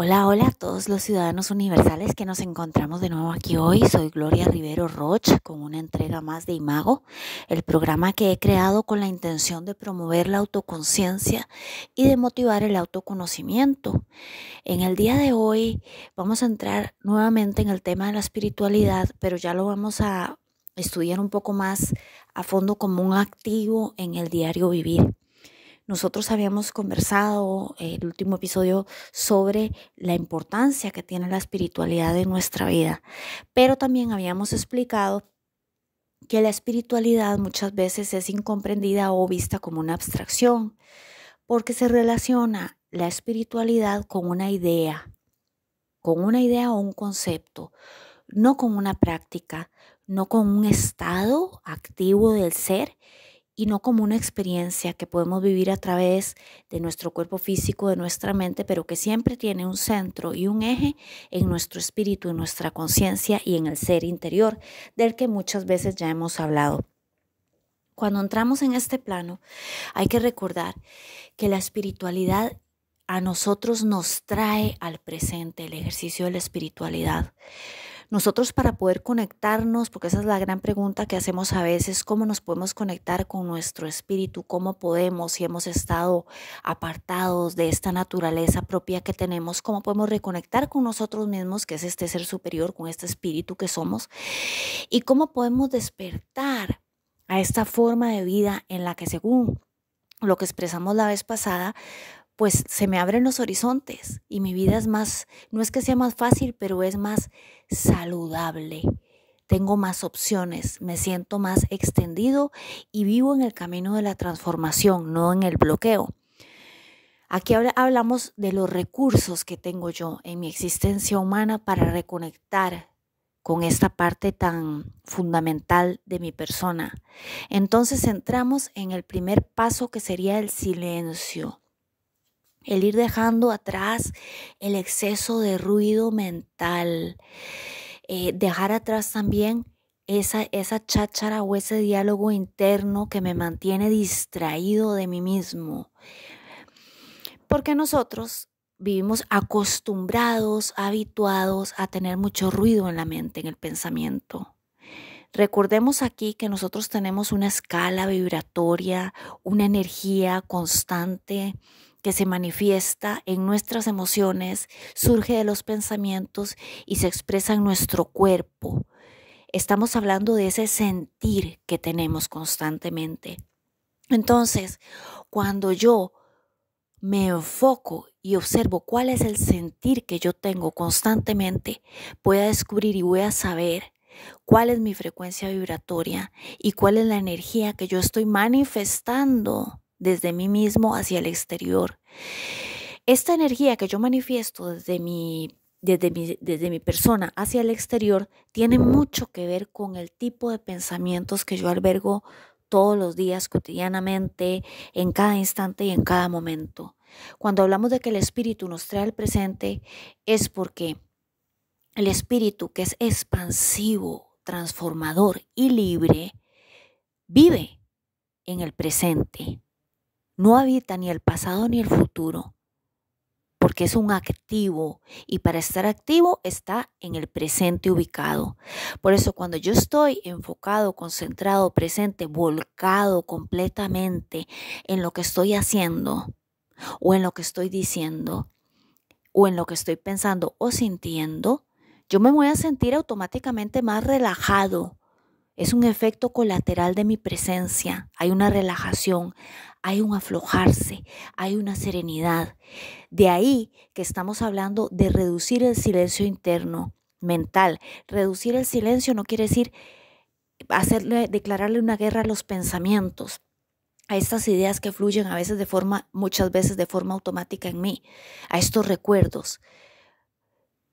Hola, hola a todos los ciudadanos universales que nos encontramos de nuevo aquí hoy. Soy Gloria Rivero Roch con una entrega más de Imago, el programa que he creado con la intención de promover la autoconciencia y de motivar el autoconocimiento. En el día de hoy vamos a entrar nuevamente en el tema de la espiritualidad, pero ya lo vamos a estudiar un poco más a fondo como un activo en el diario vivir. Nosotros habíamos conversado eh, el último episodio sobre la importancia que tiene la espiritualidad en nuestra vida, pero también habíamos explicado que la espiritualidad muchas veces es incomprendida o vista como una abstracción, porque se relaciona la espiritualidad con una idea, con una idea o un concepto, no con una práctica, no con un estado activo del ser y no como una experiencia que podemos vivir a través de nuestro cuerpo físico, de nuestra mente, pero que siempre tiene un centro y un eje en nuestro espíritu, en nuestra conciencia y en el ser interior, del que muchas veces ya hemos hablado. Cuando entramos en este plano, hay que recordar que la espiritualidad a nosotros nos trae al presente el ejercicio de la espiritualidad nosotros para poder conectarnos, porque esa es la gran pregunta que hacemos a veces, ¿cómo nos podemos conectar con nuestro espíritu? ¿Cómo podemos, si hemos estado apartados de esta naturaleza propia que tenemos, cómo podemos reconectar con nosotros mismos, que es este ser superior, con este espíritu que somos? ¿Y cómo podemos despertar a esta forma de vida en la que según lo que expresamos la vez pasada, pues se me abren los horizontes y mi vida es más, no es que sea más fácil, pero es más saludable. Tengo más opciones, me siento más extendido y vivo en el camino de la transformación, no en el bloqueo. Aquí hablamos de los recursos que tengo yo en mi existencia humana para reconectar con esta parte tan fundamental de mi persona. Entonces entramos en el primer paso que sería el silencio el ir dejando atrás el exceso de ruido mental, eh, dejar atrás también esa, esa cháchara o ese diálogo interno que me mantiene distraído de mí mismo. Porque nosotros vivimos acostumbrados, habituados a tener mucho ruido en la mente, en el pensamiento. Recordemos aquí que nosotros tenemos una escala vibratoria, una energía constante que se manifiesta en nuestras emociones, surge de los pensamientos y se expresa en nuestro cuerpo. Estamos hablando de ese sentir que tenemos constantemente. Entonces, cuando yo me enfoco y observo cuál es el sentir que yo tengo constantemente, voy a descubrir y voy a saber cuál es mi frecuencia vibratoria y cuál es la energía que yo estoy manifestando desde mí mismo hacia el exterior. Esta energía que yo manifiesto desde mi, desde mi, persona hacia el exterior tiene mucho que ver con el tipo de pensamientos que yo albergo todos los días, cotidianamente, en cada instante y en cada momento. Cuando hablamos de que el espíritu nos trae al presente, es porque el espíritu que es expansivo, transformador y libre, vive en el presente no habita ni el pasado ni el futuro, porque es un activo y para estar activo está en el presente ubicado. Por eso cuando yo estoy enfocado, concentrado, presente, volcado completamente en lo que estoy haciendo o en lo que estoy diciendo o en lo que estoy pensando o sintiendo, yo me voy a sentir automáticamente más relajado, es un efecto colateral de mi presencia. Hay una relajación, hay un aflojarse, hay una serenidad. De ahí que estamos hablando de reducir el silencio interno, mental. Reducir el silencio no quiere decir hacerle, declararle una guerra a los pensamientos, a estas ideas que fluyen a veces de forma, muchas veces de forma automática en mí, a estos recuerdos.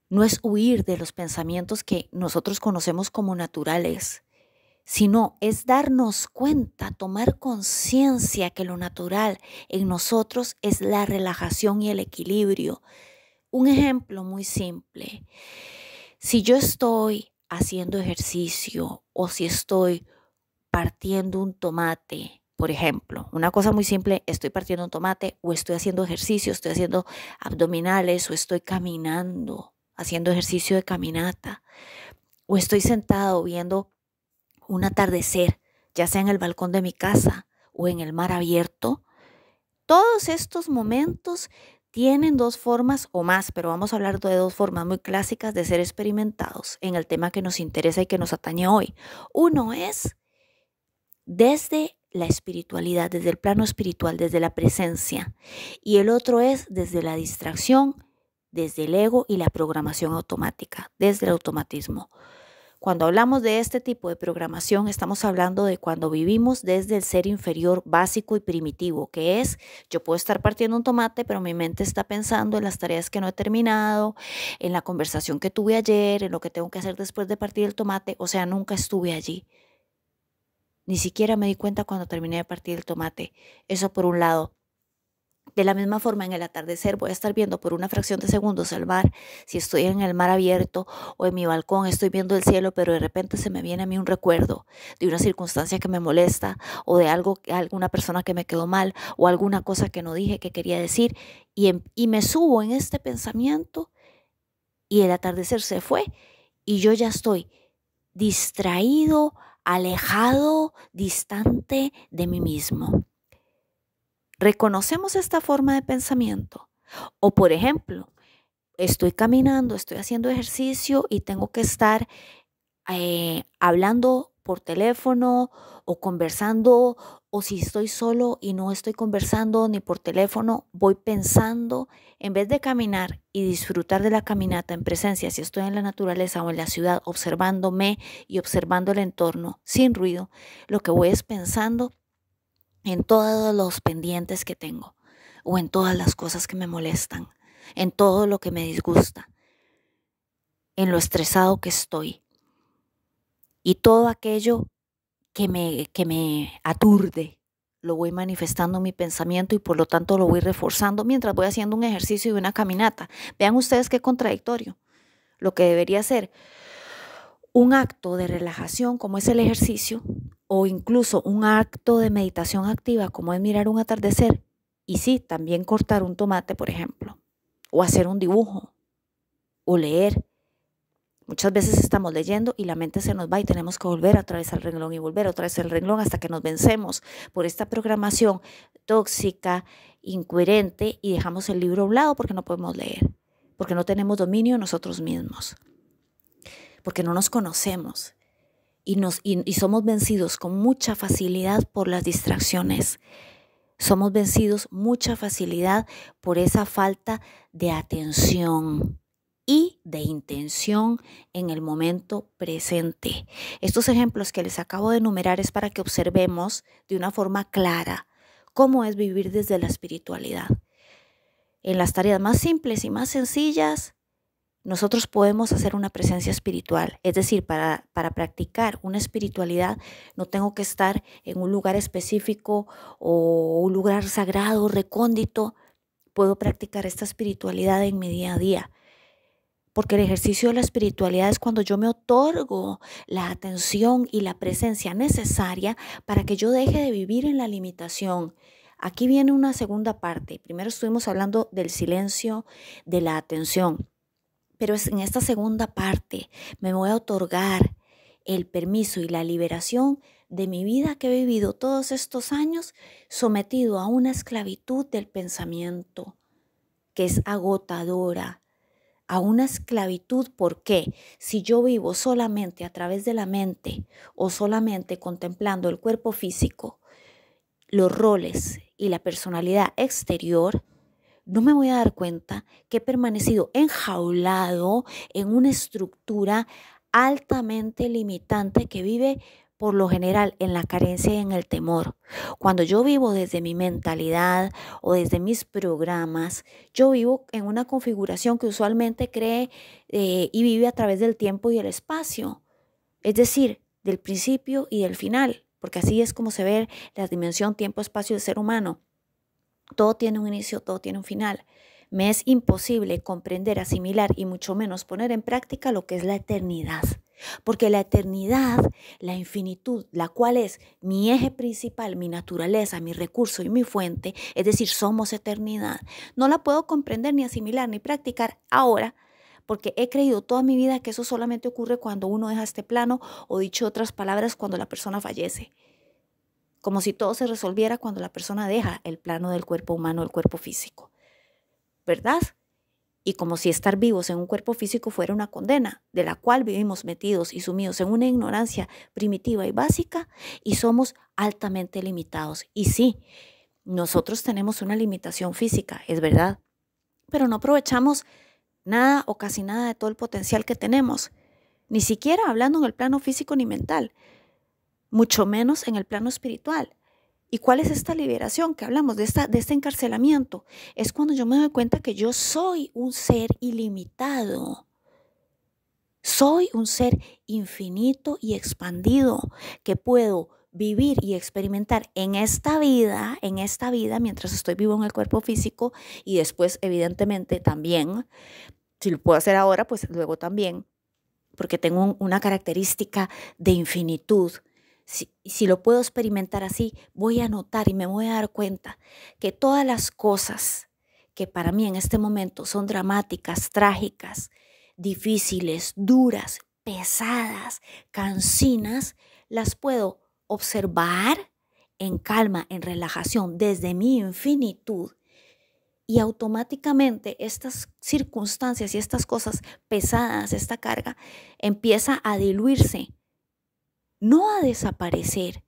No es huir de los pensamientos que nosotros conocemos como naturales, sino es darnos cuenta, tomar conciencia que lo natural en nosotros es la relajación y el equilibrio. Un ejemplo muy simple. Si yo estoy haciendo ejercicio o si estoy partiendo un tomate, por ejemplo, una cosa muy simple, estoy partiendo un tomate o estoy haciendo ejercicio, estoy haciendo abdominales o estoy caminando, haciendo ejercicio de caminata o estoy sentado viendo un atardecer, ya sea en el balcón de mi casa o en el mar abierto, todos estos momentos tienen dos formas o más, pero vamos a hablar de dos formas muy clásicas de ser experimentados en el tema que nos interesa y que nos atañe hoy. Uno es desde la espiritualidad, desde el plano espiritual, desde la presencia. Y el otro es desde la distracción, desde el ego y la programación automática, desde el automatismo. Cuando hablamos de este tipo de programación, estamos hablando de cuando vivimos desde el ser inferior básico y primitivo, que es yo puedo estar partiendo un tomate, pero mi mente está pensando en las tareas que no he terminado, en la conversación que tuve ayer, en lo que tengo que hacer después de partir el tomate, o sea, nunca estuve allí. Ni siquiera me di cuenta cuando terminé de partir el tomate. Eso por un lado. De la misma forma, en el atardecer voy a estar viendo por una fracción de segundos el mar. Si estoy en el mar abierto o en mi balcón, estoy viendo el cielo, pero de repente se me viene a mí un recuerdo de una circunstancia que me molesta o de algo, alguna persona que me quedó mal o alguna cosa que no dije que quería decir. y em, me subo en este pensamiento y el atardecer se fue y yo ya estoy distraído, alejado, distante de mí mismo reconocemos esta forma de pensamiento. O por ejemplo, estoy caminando, estoy haciendo ejercicio y tengo que estar eh, hablando por teléfono o conversando, o si estoy solo y no estoy conversando ni por teléfono, voy pensando, en vez de caminar y disfrutar de la caminata en presencia, si estoy en la naturaleza o en la ciudad, observándome y observando el entorno sin ruido, lo que voy es pensando en todos los pendientes que tengo o en todas las cosas que me molestan, en todo lo que me disgusta, en lo estresado que estoy y todo aquello que me, me aturde, lo voy manifestando en mi pensamiento y por lo tanto lo voy reforzando mientras voy haciendo un ejercicio y una caminata. Vean ustedes qué contradictorio. Lo que debería ser un acto de relajación como es el ejercicio o incluso un acto de meditación activa como es mirar un atardecer y sí, también cortar un tomate, por ejemplo, o hacer un dibujo o leer. Muchas veces estamos leyendo y la mente se nos va y tenemos que volver a vez al renglón y volver a vez al renglón hasta que nos vencemos por esta programación tóxica, incoherente y dejamos el libro a un lado porque no podemos leer, porque no tenemos dominio nosotros mismos porque no nos conocemos y, nos, somos vencidos con mucha facilidad por las distracciones. Somos vencidos mucha facilidad por esa falta de atención y de intención en el momento presente. Estos ejemplos que les acabo de enumerar es para que observemos de una forma clara cómo es vivir desde la espiritualidad. En las tareas más simples y más sencillas, nosotros podemos hacer una presencia espiritual. Es decir, para, practicar una espiritualidad no tengo que estar en un lugar específico o un lugar sagrado, recóndito. Puedo practicar esta espiritualidad en mi día a día. Porque el ejercicio de la espiritualidad es cuando yo me otorgo la atención y la presencia necesaria para que yo deje de vivir en la limitación, Aquí viene una segunda parte. Primero estuvimos hablando del silencio, de la atención. Pero en esta segunda parte me voy a otorgar el permiso y la liberación de mi vida que he vivido todos estos años sometido a una esclavitud del pensamiento que es agotadora, a una esclavitud porque si yo vivo solamente a través de la mente o solamente contemplando el cuerpo físico, los roles y la personalidad exterior, no me voy a dar cuenta que he permanecido enjaulado en una estructura altamente limitante que vive por lo general en la carencia y en el temor. Cuando yo vivo desde mi mentalidad o desde mis programas, yo vivo en una configuración que usualmente cree eh, y vive a través del tiempo y el espacio, es decir, del principio y del final, porque así es como se ve la dimensión tiempo-espacio del ser humano. Todo tiene un inicio, todo tiene un final. Me es imposible comprender, asimilar y mucho menos poner en práctica lo que es la eternidad. Porque la eternidad, la infinitud, la cual es mi eje principal, mi naturaleza, mi recurso y mi fuente, es decir, somos eternidad, no la puedo comprender ni asimilar ni practicar ahora, porque he creído toda mi vida que eso solamente ocurre cuando uno deja este plano o dicho otras palabras, cuando la persona fallece como si todo se resolviera cuando la persona deja el plano del cuerpo humano, el cuerpo físico, ¿verdad? Y como si estar vivos en un cuerpo físico fuera una condena, de la cual vivimos metidos y sumidos en una ignorancia primitiva y básica, y somos altamente limitados. Y sí, nosotros tenemos una limitación física, es verdad, pero no aprovechamos nada o casi nada de todo el potencial que tenemos, ni siquiera hablando en el plano físico ni mental mucho menos en el plano espiritual. ¿Y cuál es esta liberación que hablamos, de, esta, este encarcelamiento? Es cuando yo me doy cuenta que yo soy un ser ilimitado. Soy un ser infinito y expandido que puedo vivir y experimentar en esta vida, en esta vida, mientras estoy vivo en el cuerpo físico y después, evidentemente, también, si lo puedo hacer ahora, pues luego también, porque tengo una característica de infinitud si, lo puedo experimentar así, voy a notar y me voy a dar cuenta que todas las cosas que para mí en este momento son dramáticas, trágicas, difíciles, duras, pesadas, cansinas, las puedo observar en calma, en relajación, desde mi infinitud. Y automáticamente estas circunstancias y estas cosas pesadas, esta carga, empieza a diluirse no a desaparecer.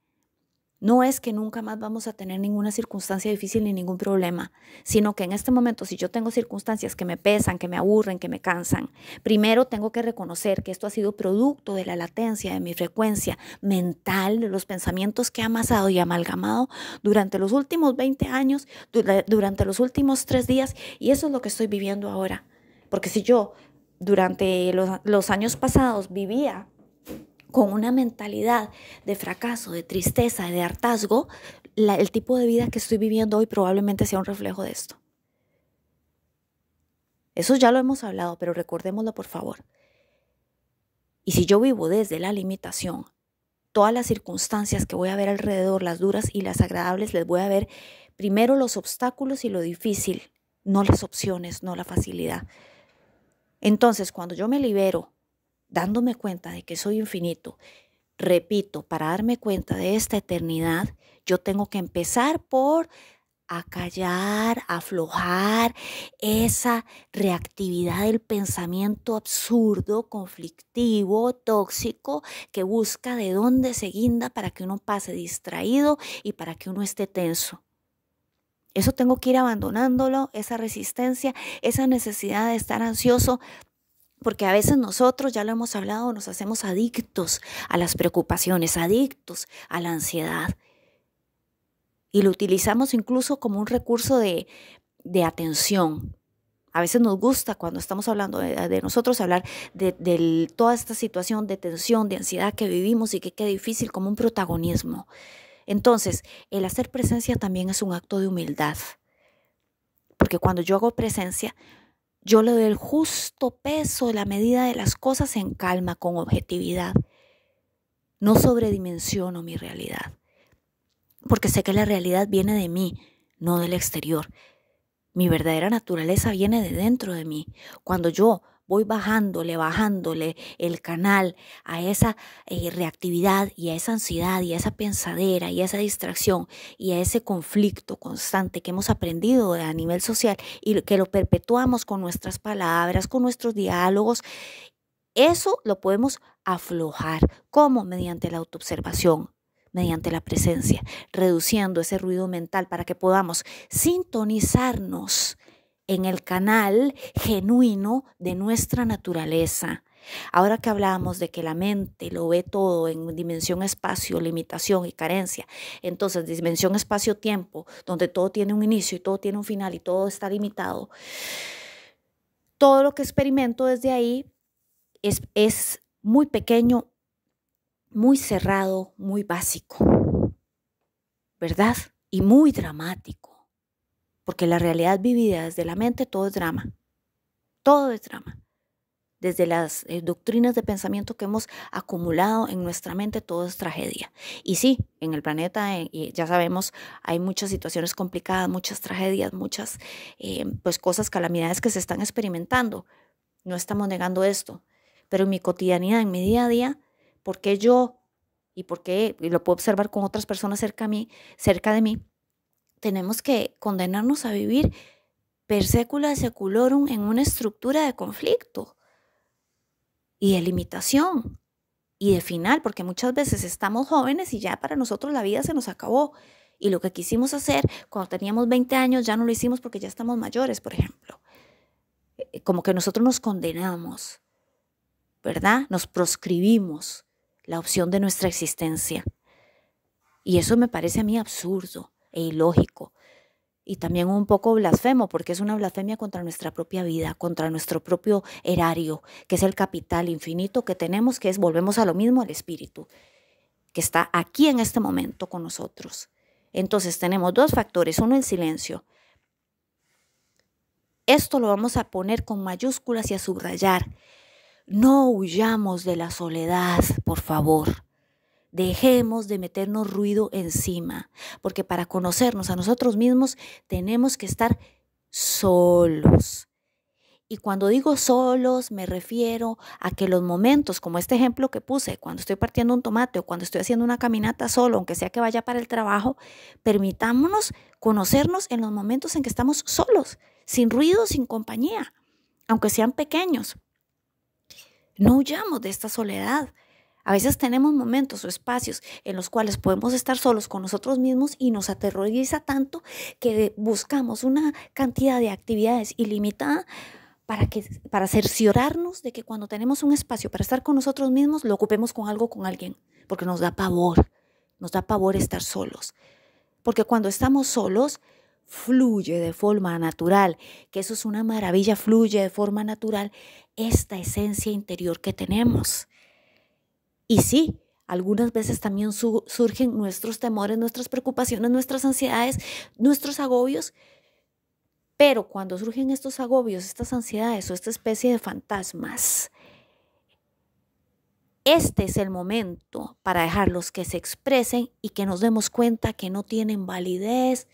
No es que nunca más vamos a tener ninguna circunstancia difícil ni ningún problema, sino que en este momento si yo tengo circunstancias que me pesan, que me aburren, que me cansan, primero tengo que reconocer que esto ha sido producto de la latencia, de mi frecuencia mental, de los pensamientos que he amasado y amalgamado durante los últimos 20 años, durante los últimos tres días, y eso es lo que estoy viviendo ahora. Porque si yo durante los años pasados vivía con una mentalidad de fracaso, de tristeza, de hartazgo, el tipo de vida que estoy viviendo hoy probablemente sea un reflejo de esto. Eso ya lo hemos hablado, pero recordémoslo por favor. Y si yo vivo desde la limitación, todas las circunstancias que voy a ver alrededor, las duras y las agradables, les voy a ver primero los obstáculos y lo difícil, no las opciones, no la facilidad. Entonces, cuando yo me libero dándome cuenta de que soy infinito, repito, para darme cuenta de esta eternidad, yo tengo que empezar por acallar, aflojar esa reactividad del pensamiento absurdo, conflictivo, tóxico, que busca de dónde se guinda para que uno pase distraído y para que uno esté tenso. Eso tengo que ir abandonándolo, esa resistencia, esa necesidad de estar ansioso porque a veces nosotros, ya lo hemos hablado, nos hacemos adictos a las preocupaciones, adictos a la ansiedad. Y lo utilizamos incluso como un recurso de, atención. A veces nos gusta cuando estamos hablando de, nosotros hablar de, toda esta situación de tensión, de ansiedad que vivimos y que queda difícil como un protagonismo. Entonces, el hacer presencia también es un acto de humildad. Porque cuando yo hago presencia, yo le doy el justo peso, la medida de las cosas en calma, con objetividad. No sobredimensiono mi realidad, porque sé que la realidad viene de mí, no del exterior. Mi verdadera naturaleza viene de dentro de mí. Cuando yo voy bajándole, bajándole el canal a esa eh, reactividad y a esa ansiedad y a esa pensadera y a esa distracción y a ese conflicto constante que hemos aprendido a nivel social y que lo perpetuamos con nuestras palabras, con nuestros diálogos eso lo podemos aflojar. ¿Cómo? Mediante la autoobservación, mediante la presencia, reduciendo ese ruido mental para que podamos sintonizarnos en el canal genuino de nuestra naturaleza. Ahora que hablábamos de que la mente lo ve todo en dimensión espacio, limitación y carencia, entonces dimensión espacio-tiempo, donde todo tiene un inicio y todo tiene un final y todo está limitado, todo lo que experimento desde ahí es, es muy pequeño, muy cerrado, muy básico, ¿verdad? Y muy dramático porque la realidad vivida desde la mente todo es drama, todo es drama. Desde las eh, doctrinas de pensamiento que hemos acumulado en nuestra mente, todo es tragedia. Y sí, en el planeta, eh, ya sabemos, hay muchas situaciones complicadas, muchas tragedias, muchas eh, pues cosas, calamidades que se están experimentando. No estamos negando esto. Pero en mi cotidianidad, en mi día a día, ¿por qué yo? Y por qué, lo puedo observar con otras personas cerca, mí, cerca de mí, tenemos que condenarnos a vivir per secula seculorum en una estructura de conflicto y de limitación y de final, porque muchas veces estamos jóvenes y ya para nosotros la vida se nos acabó. Y lo que quisimos hacer cuando teníamos 20 años ya no lo hicimos porque ya estamos mayores, por ejemplo. Eh, como que nosotros nos condenamos, ¿verdad? Nos proscribimos la opción de nuestra existencia. Y eso me parece a mí absurdo e ilógico y también un poco blasfemo, porque es una blasfemia contra nuestra propia vida, contra nuestro propio erario, que es el capital infinito que tenemos, que es, volvemos a lo mismo, al espíritu, que está aquí en este momento con nosotros. Entonces tenemos dos factores, uno en silencio. Esto lo vamos a poner con mayúsculas y a subrayar. No huyamos de la soledad, por favor. Dejemos de meternos ruido encima, porque para conocernos a nosotros mismos tenemos que estar solos. Y cuando digo solos, me refiero a que los momentos, como este ejemplo que puse, cuando estoy partiendo un tomate o cuando estoy haciendo una caminata solo, aunque sea que vaya para el trabajo, permitámonos conocernos en los momentos en que estamos solos, sin ruido, sin compañía, aunque sean pequeños. No huyamos de esta soledad. A veces tenemos momentos o espacios en los cuales podemos estar solos con nosotros mismos y nos aterroriza tanto que buscamos una cantidad de actividades ilimitada para, que, para cerciorarnos de que cuando tenemos un espacio para estar con nosotros mismos, lo ocupemos con algo, con alguien, porque nos da pavor, nos da pavor estar solos. Porque cuando estamos solos, fluye de forma natural, que eso es una maravilla, fluye de forma natural esta esencia interior que tenemos. Y sí, algunas veces también surgen nuestros temores, nuestras preocupaciones, nuestras ansiedades, nuestros agobios. Pero cuando surgen estos agobios, estas ansiedades o esta especie de fantasmas, este es el momento para dejarlos que se expresen y que nos demos cuenta que no tienen validez,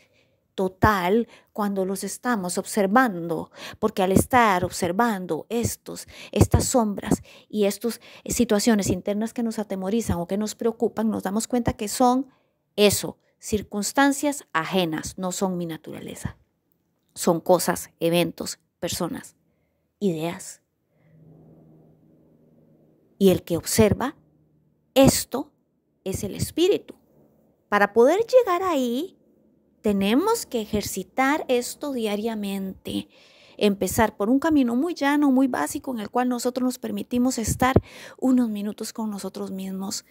total cuando los estamos observando, porque al estar observando estos, estas sombras y estas eh, situaciones internas que nos atemorizan o que nos preocupan, nos damos cuenta que son eso, circunstancias ajenas, no son mi naturaleza. Son cosas, eventos, personas, ideas. Y el que observa esto es el espíritu. Para poder llegar ahí, tenemos que ejercitar esto diariamente. Empezar por un camino muy llano, muy básico, en el cual nosotros nos permitimos estar unos minutos con nosotros mismos.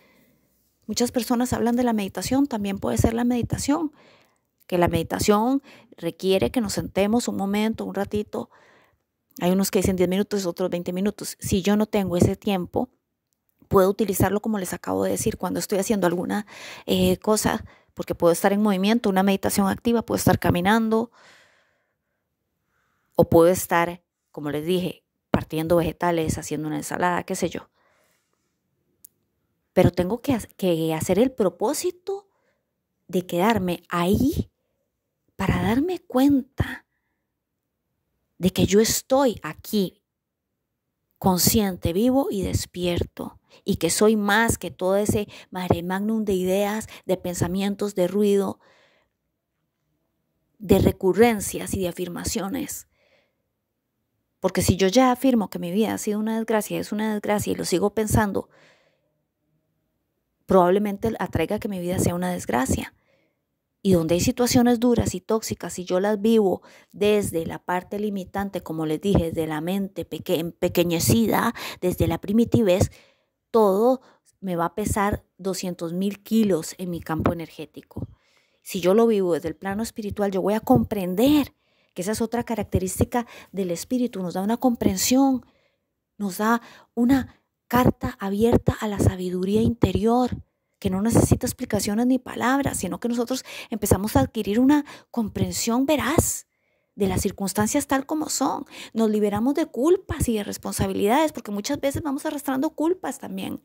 Muchas personas hablan de la meditación, también puede ser la meditación, que la meditación requiere que nos sentemos un momento, un ratito. Hay unos que dicen 10 minutos, otros 20 minutos. Si yo no tengo ese tiempo, puedo utilizarlo como les acabo de decir, cuando estoy haciendo alguna eh, cosa porque puedo estar en movimiento, una meditación activa, puedo estar caminando o puedo estar, como les dije, partiendo vegetales, haciendo una ensalada, qué sé yo. Pero tengo que, hacer el propósito de quedarme ahí para darme cuenta de que yo estoy aquí consciente, vivo y despierto. Y que soy más que todo ese mare magnum de ideas, de pensamientos, de ruido, de recurrencias y de afirmaciones. Porque si yo ya afirmo que mi vida ha sido una desgracia, es una desgracia y lo sigo pensando, probablemente atraiga que mi vida sea una desgracia y donde hay situaciones duras y tóxicas y yo las vivo desde la parte limitante, como les dije, desde la mente pequeñecida desde la primitivez, todo me va a pesar 200 mil kilos en mi campo energético. Si yo lo vivo desde el plano espiritual, yo voy a comprender, que esa es otra característica del espíritu, nos da una comprensión, nos da una carta abierta a la sabiduría interior que no necesita explicaciones ni palabras, sino que nosotros empezamos a adquirir una comprensión veraz de las circunstancias tal como son. Nos liberamos de culpas y de responsabilidades, porque muchas veces vamos arrastrando culpas también,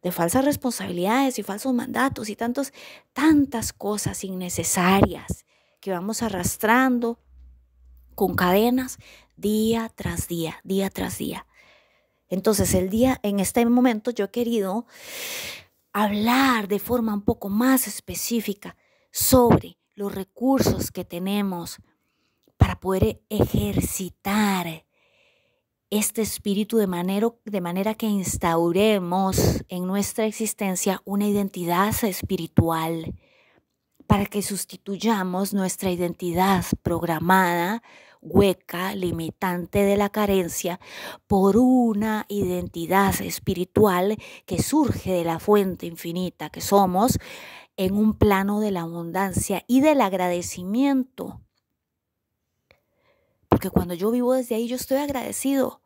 de falsas responsabilidades y falsos mandatos y tantos, tantas cosas innecesarias que vamos arrastrando con cadenas día tras día, día tras día. Entonces, el día, en este momento, yo he querido hablar de forma un poco más específica sobre los recursos que tenemos para poder ejercitar este espíritu de manera, de manera que instauremos en nuestra existencia una identidad espiritual, para que sustituyamos nuestra identidad programada hueca, limitante de la carencia, por una identidad espiritual que surge de la fuente infinita que somos en un plano de la abundancia y del agradecimiento. Porque cuando yo vivo desde ahí, yo estoy agradecido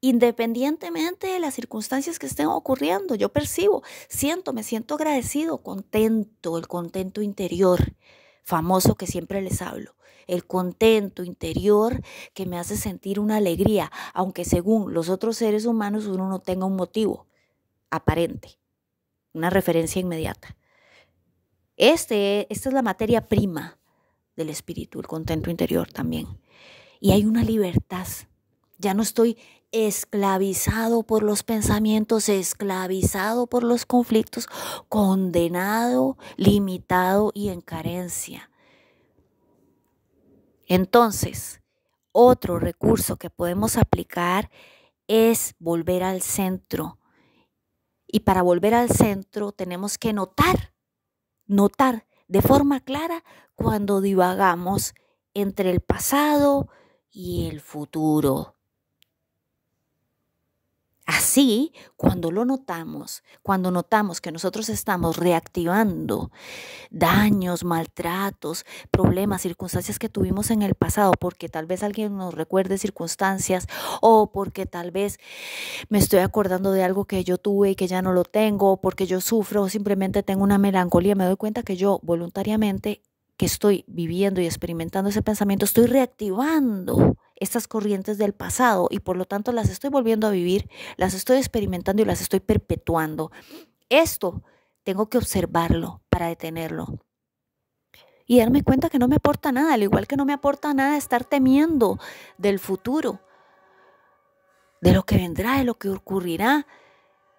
independientemente de las circunstancias que estén ocurriendo. Yo percibo, siento, me siento agradecido, contento, el contento interior famoso que siempre les hablo el contento interior que me hace sentir una alegría, aunque según los otros seres humanos uno no tenga un motivo aparente, una referencia inmediata. Este, esta es la materia prima del espíritu, el contento interior también. Y hay una libertad. Ya no estoy esclavizado por los pensamientos, esclavizado por los conflictos, condenado, limitado y en carencia. Entonces, otro recurso que podemos aplicar es volver al centro. Y para volver al centro tenemos que notar, notar de forma clara cuando divagamos entre el pasado y el futuro. Así, cuando lo notamos, cuando notamos que nosotros estamos reactivando daños, maltratos, problemas, circunstancias que tuvimos en el pasado, porque tal vez alguien nos recuerde circunstancias o porque tal vez me estoy acordando de algo que yo tuve y que ya no lo tengo, porque yo sufro o simplemente tengo una melancolía, me doy cuenta que yo voluntariamente que estoy viviendo y experimentando ese pensamiento, estoy reactivando estas corrientes del pasado y por lo tanto las estoy volviendo a vivir, las estoy experimentando y las estoy perpetuando. Esto tengo que observarlo para detenerlo. Y darme cuenta que no me aporta nada, al igual que no me aporta nada estar temiendo del futuro, de lo que vendrá, de lo que ocurrirá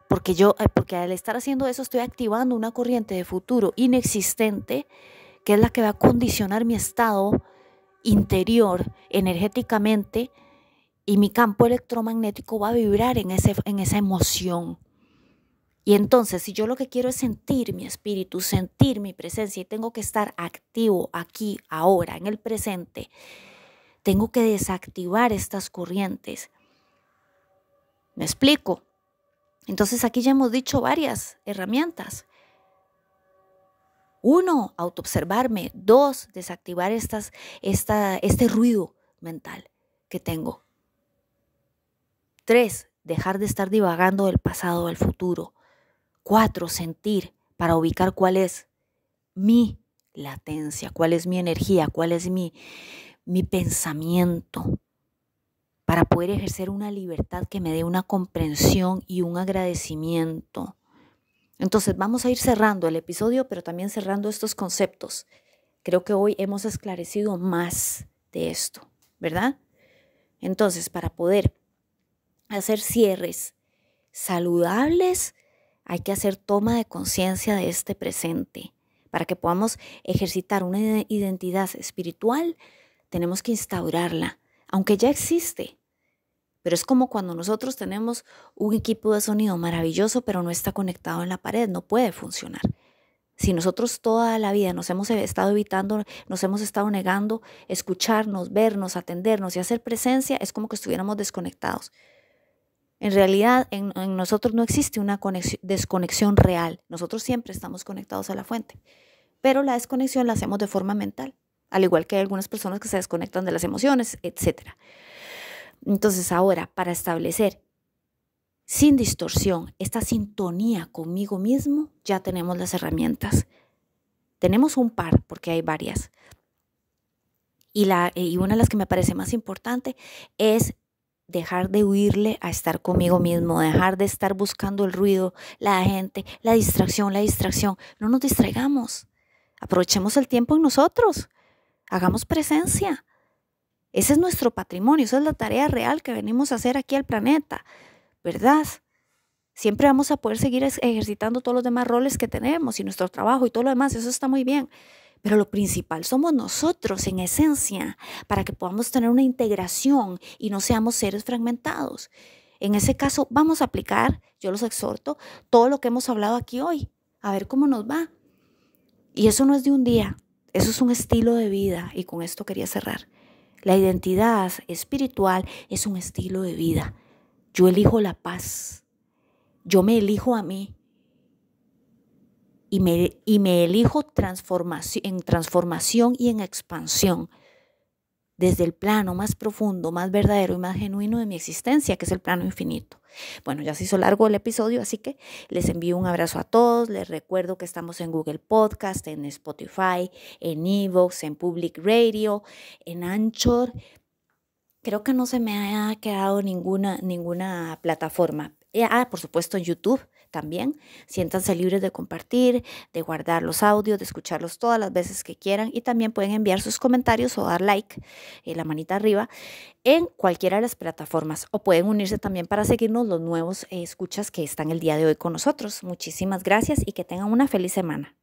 porque yo eh, porque al estar haciendo eso estoy activando una corriente de futuro inexistente que es la que va a condicionar mi estado interior energéticamente y mi campo electromagnético va a vibrar en, esa emoción. Y entonces, si yo lo que quiero es sentir mi espíritu, sentir mi presencia y tengo que estar activo aquí, ahora, en el presente, tengo que desactivar estas corrientes. ¿Me explico? Entonces, aquí ya hemos dicho varias herramientas. Uno, autoobservarme. Dos, desactivar este ruido mental que tengo. Tres, dejar de estar divagando del pasado al futuro. Cuatro, sentir para ubicar cuál es mi latencia, cuál es mi energía, cuál es mi pensamiento, para poder ejercer una libertad que me dé una comprensión y un agradecimiento entonces vamos a ir cerrando el episodio, pero también cerrando estos conceptos. Creo que hoy hemos esclarecido más de esto, ¿verdad? Entonces, para poder hacer cierres saludables, hay que hacer toma de conciencia de este presente. Para que podamos ejercitar una identidad espiritual, tenemos que instaurarla, aunque ya existe, pero es como cuando nosotros tenemos un equipo de sonido maravilloso, pero no está conectado en la pared, no puede funcionar. Si nosotros toda la vida nos hemos e-, estado evitando, nos hemos estado negando escucharnos, vernos, atendernos y hacer presencia, es como que estuviéramos desconectados. En realidad, en, nosotros no existe una desconexión real. Nosotros siempre estamos conectados a la fuente. Pero la desconexión la hacemos de forma mental, al igual que hay algunas personas que se desconectan de las emociones, etcétera. Entonces ahora, para establecer sin distorsión esta sintonía conmigo mismo, ya tenemos las herramientas. Tenemos un par, porque hay varias. Eh, y, una de las que me parece más importante es dejar de huirle a estar conmigo mismo, dejar de estar buscando el ruido, la gente, la distracción, la distracción. No nos distraigamos. Aprovechemos el tiempo en nosotros. Hagamos presencia. Ese es nuestro patrimonio, esa es la tarea real que venimos a hacer aquí al planeta, ¿verdad? Siempre vamos a poder seguir ejercitando todos los demás roles que tenemos y nuestro trabajo y todo lo demás, eso está muy bien. Pero lo principal somos nosotros en esencia, para que podamos tener una integración y no seamos seres fragmentados. En ese caso, vamos a aplicar, yo los exhorto, todo lo que hemos hablado aquí hoy, a ver cómo nos va. Y eso no es de un día, eso es un estilo de vida y con esto quería cerrar. La identidad espiritual es un estilo de vida. Yo elijo la paz. Yo me elijo a mí. Y me, elijo en transformación y en expansión desde el plano más profundo, más verdadero y más genuino de mi existencia, que es el plano infinito. Bueno, ya se hizo largo el episodio, así que les envío un abrazo a todos. Les recuerdo que estamos en Google Podcast, en Spotify, en Evox, en Public Radio, en Anchor. Creo que no se me ha quedado ninguna, ninguna plataforma. Eh, ah, por supuesto en YouTube también. Siéntanse libres de compartir, de guardar los audios, de escucharlos todas las veces que quieran y también pueden enviar sus comentarios o dar like, en eh, la manita arriba, en cualquiera de las plataformas o pueden unirse también para seguirnos los nuevos eh, escuchas que están el día de hoy con nosotros. Muchísimas gracias y que tengan una feliz semana.